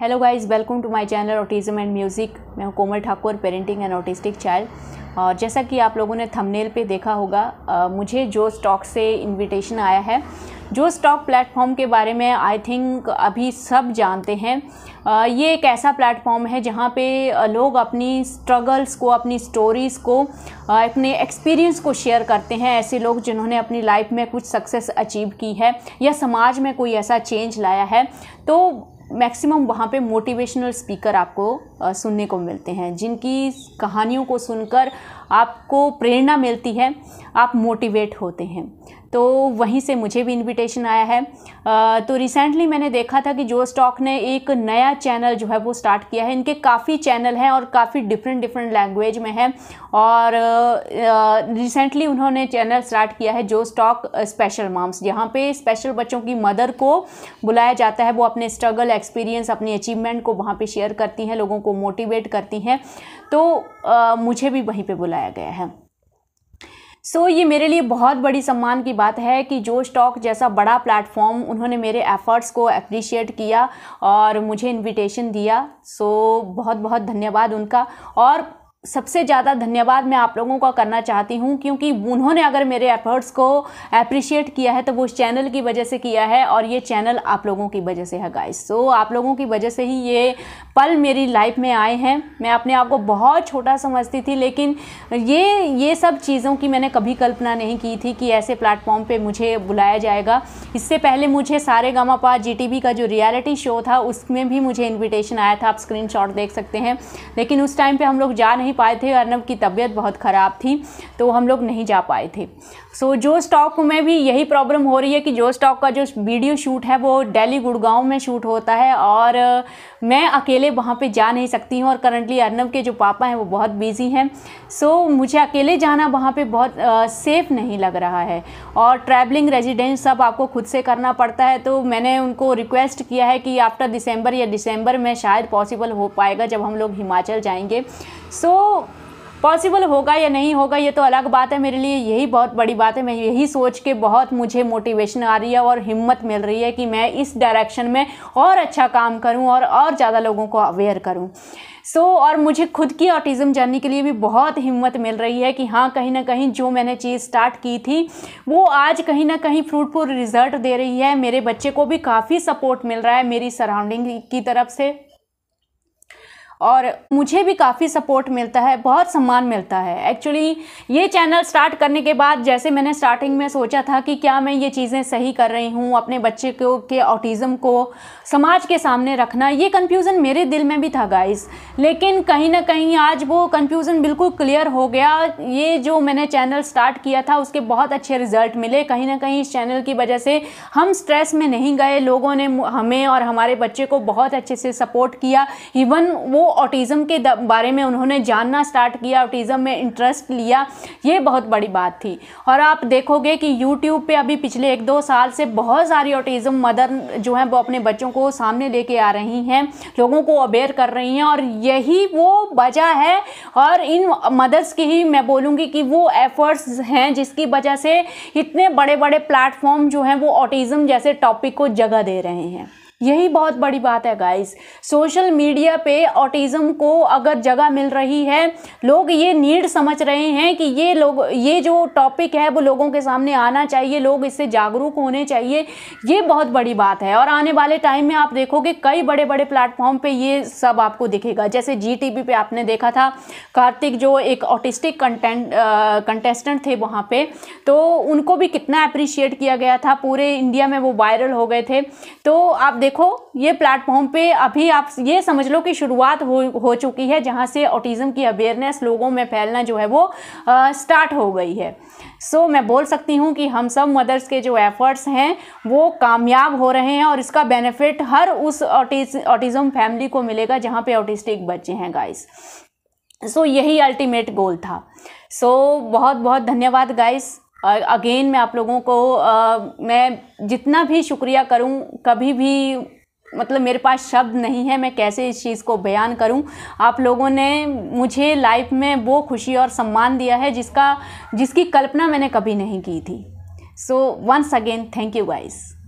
hello guys welcome to my channel autism and music मैं हूं Komal Thakur parenting and autistic child और जैसा कि आप लोगों ने थंबनेल पे देखा होगा आ, मुझे जो स्टॉक से इनविटेशन आया है जो स्टॉक प्लेटफॉर्म के बारे में आई थिंक अभी सब जानते हैं आ, ये एक ऐसा प्लेटफॉर्म है जहाँ पे लोग अपनी स्ट्रगल्स को अपनी स्टोरीज़ को अपने एक्सपीरियंस को शेयर करते हैं ऐसे लोग जिन्होंने अपनी लाइफ में कुछ सक्सेस अचीव की है या समाज में कोई ऐसा चेंज लाया है तो मैक्सिमम वहाँ पे मोटिवेशनल स्पीकर आपको सुनने को मिलते हैं जिनकी कहानियों को सुनकर आपको प्रेरणा मिलती है आप मोटिवेट होते हैं तो वहीं से मुझे भी इनविटेशन आया है तो रिसेंटली मैंने देखा था कि जो स्टॉक ने एक नया चैनल जो है वो स्टार्ट किया है इनके काफ़ी चैनल हैं और काफ़ी डिफरेंट डिफरेंट लैंग्वेज में हैं और रिसेंटली उन्होंने चैनल स्टार्ट किया है जो स्टॉक स्पेशल माम्स जहाँ पे स्पेशल बच्चों की मदर को बुलाया जाता है वो अपने स्ट्रगल एक्सपीरियंस अपनी अचीवमेंट को वहाँ पर शेयर करती हैं लोगों को मोटिवेट करती हैं तो आ, मुझे भी वहीं पे बुलाया गया है सो so, ये मेरे लिए बहुत बड़ी सम्मान की बात है कि जो स्टॉक जैसा बड़ा प्लेटफॉर्म उन्होंने मेरे एफ़र्ट्स को अप्रिशिएट किया और मुझे इनविटेशन दिया सो so, बहुत बहुत धन्यवाद उनका और सबसे ज़्यादा धन्यवाद मैं आप लोगों का करना चाहती हूँ क्योंकि उन्होंने अगर मेरे एफर्ट्स को अप्रिशिएट किया है तो वो उस चैनल की वजह से किया है और ये चैनल आप लोगों की वजह से है गाइस सो so, आप लोगों की वजह से ही ये पल मेरी लाइफ में आए हैं मैं अपने आप को बहुत छोटा समझती थी लेकिन ये ये सब चीज़ों की मैंने कभी कल्पना नहीं की थी कि ऐसे प्लेटफॉर्म पर मुझे बुलाया जाएगा इससे पहले मुझे सारे गामा पा जी का जो रियलिटी शो था उसमें भी मुझे इन्विटेशन आया था आप स्क्रीन देख सकते हैं लेकिन उस टाइम पर हम लोग जा नहीं पाए थे अर्नब की तबीयत बहुत ख़राब थी तो हम लोग नहीं जा पाए थे सो so, जो स्टॉक में भी यही प्रॉब्लम हो रही है कि जो स्टॉक का जो वीडियो शूट है वो डेली गुड़गांव में शूट होता है और मैं अकेले वहाँ पे जा नहीं सकती हूँ और करंटली अर्नब के जो पापा हैं वो बहुत बिज़ी हैं सो so, मुझे अकेले जाना वहाँ पे बहुत सेफ़ नहीं लग रहा है और ट्रैवलिंग रेजिडेंस सब आपको खुद से करना पड़ता है तो मैंने उनको रिक्वेस्ट किया है कि आफ्टर दिसंबर या दिसंबर में शायद पॉसिबल हो पाएगा जब हम लोग हिमाचल जाएंगे सो so, पॉसिबल होगा या नहीं होगा ये तो अलग बात है मेरे लिए यही बहुत बड़ी बात है मैं यही सोच के बहुत मुझे मोटिवेशन आ रही है और हिम्मत मिल रही है कि मैं इस डायरेक्शन में और अच्छा काम करूं और और ज़्यादा लोगों को अवेयर करूं सो so, और मुझे खुद की ऑटिज़म जर्नी के लिए भी बहुत हिम्मत मिल रही है कि हाँ कहीं ना कहीं जो मैंने चीज़ स्टार्ट की थी वो आज कहीं ना कहीं फ्रूटफुल रिज़ल्ट दे रही है मेरे बच्चे को भी काफ़ी सपोर्ट मिल रहा है मेरी सराउंडिंग की तरफ से और मुझे भी काफ़ी सपोर्ट मिलता है बहुत सम्मान मिलता है एक्चुअली ये चैनल स्टार्ट करने के बाद जैसे मैंने स्टार्टिंग में सोचा था कि क्या मैं ये चीज़ें सही कर रही हूँ अपने बच्चे को के ऑटिज़म को समाज के सामने रखना ये कन्फ्यूज़न मेरे दिल में भी था गाइस लेकिन कहीं ना कहीं आज वो कन्फ्यूज़न बिल्कुल क्लियर हो गया ये जो मैंने चैनल स्टार्ट किया था उसके बहुत अच्छे रिज़ल्ट मिले कहीं ना कहीं इस चैनल की वजह से हम स्ट्रेस में नहीं गए लोगों ने हमें और हमारे बच्चे को बहुत अच्छे से सपोर्ट किया इवन वो ऑटिज़म के बारे में उन्होंने जानना स्टार्ट किया ऑटिज़म में इंटरेस्ट लिया ये बहुत बड़ी बात थी और आप देखोगे कि यूट्यूब पे अभी पिछले एक दो साल से बहुत सारी ऑटिज़म मदर जो हैं वो अपने बच्चों को सामने लेके आ रही हैं लोगों को अवेयर कर रही हैं और यही वो वजह है और इन मदर्स की ही मैं बोलूँगी कि वो एफर्ट्स हैं जिसकी वजह से इतने बड़े बड़े प्लेटफॉर्म जो हैं वो ऑटिज़म जैसे टॉपिक को जगह दे रहे हैं यही बहुत बड़ी बात है गाइस सोशल मीडिया पे ऑटिज़म को अगर जगह मिल रही है लोग ये नीड समझ रहे हैं कि ये लोग ये जो टॉपिक है वो लोगों के सामने आना चाहिए लोग इससे जागरूक होने चाहिए ये बहुत बड़ी बात है और आने वाले टाइम में आप देखोगे कई बड़े बड़े प्लेटफॉर्म पर ये सब आपको दिखेगा जैसे जी टी आपने देखा था कार्तिक जो एक ऑटिस्टिक कंटेंट कंटेस्टेंट थे वहाँ पर तो उनको भी कितना अप्रिशिएट किया गया था पूरे इंडिया में वो वायरल हो गए थे तो आप देख देखो ये प्लेटफॉर्म पे अभी आप ये समझ लो कि शुरुआत हो हो चुकी है जहाँ से ऑटिज़म की अवेयरनेस लोगों में फैलना जो है वो आ, स्टार्ट हो गई है सो so, मैं बोल सकती हूँ कि हम सब मदर्स के जो एफ़र्ट्स हैं वो कामयाब हो रहे हैं और इसका बेनिफिट हर उस ऑटिज़म फैमिली को मिलेगा जहाँ पे ऑटिस्टिक बच्चे हैं गाइस सो so, यही अल्टीमेट गोल था सो so, बहुत बहुत धन्यवाद गाइस अगेन मैं आप लोगों को आ, मैं जितना भी शुक्रिया करूं कभी भी मतलब मेरे पास शब्द नहीं है मैं कैसे इस चीज़ को बयान करूं आप लोगों ने मुझे लाइफ में वो खुशी और सम्मान दिया है जिसका जिसकी कल्पना मैंने कभी नहीं की थी so once again thank you guys